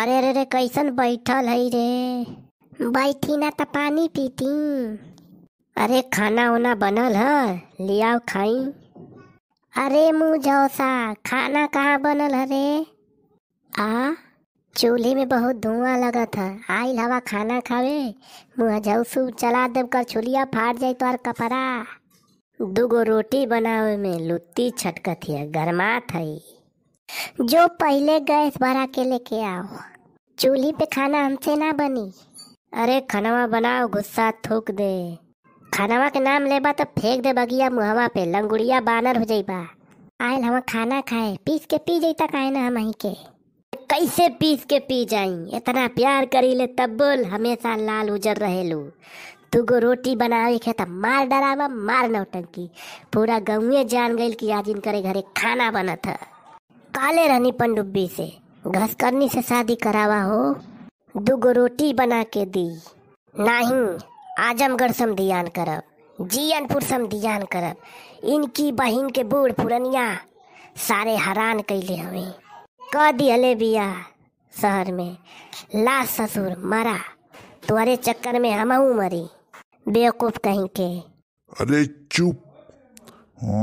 अरे अरे रे कैसन बैठल है रे बैठी ना तो पानी पीती अरे खाना उना बनल है लियाओ खाई अरे मुँह जौसा खाना कहाँ बनल है रे आ चूल्हे में बहुत धुआं लगत था आइल हवा खाना खावे मुँह जौसू चला देव कर छुलिया फाट जाए तो कपड़ा दूगो रोटी बनावे में लुत्ती छटकती है गरमा थी जो पहले गैस भरा के लेके आओ चूल्ही पे खाना हमसे ना बनी अरे खानावा बनाओ गुस्सा थूक दे खानावा के नाम लेबा तो फेंक दे बगिया मुहावा पे लंगुड़िया बानर हो जाइबा आयल हम खाना खाए पीस के पी जैता काहे ना हम के कैसे पीस के पी जाई इतना प्यार करी ले तब बोल हमेशा लाल उजर रहे लू तू गो रोटी बनावे के तब मार डरावा मार नौटंकी पूरा गौए जान गई कि आज इनकरे घरे खाना बनत है काले रानी पनडुब्बी से घसकरनी से शादी करावा हो दुगो रोटी बना के दी नहीं आजमगढ़ सम समधियान करब जियनपुर सम समधियान करब इनकी बहन के बूढ़ पुरनिया सारे हरान कैले हमें कह दिया बिया शहर में लाश ससुर मरा तुम्हारे चक्कर में हमहू मरी बेवकूफ कहीं के अरे चुप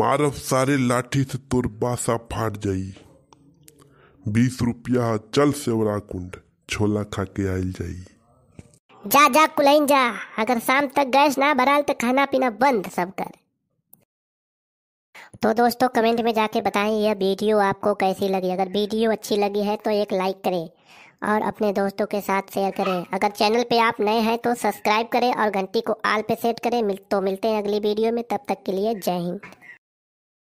मारब सारे लाठी से तुर बासा फाट जाई बीस रुपया चल सेवरा कुंड छोला खा के आयल जाई जा जा कुलाइन जा अगर शाम तक गैस ना भराल तो खाना पीना बंद सब कर तो दोस्तों कमेंट में जाके बताएं यह वीडियो आपको कैसी लगी अगर वीडियो अच्छी लगी है तो एक लाइक करें और अपने दोस्तों के साथ शेयर करें अगर चैनल पे आप नए हैं तो सब्सक्राइब करें और घंटी को आल पे सेट करें तो मिलते हैं अगली वीडियो में तब तक के लिए जय हिंद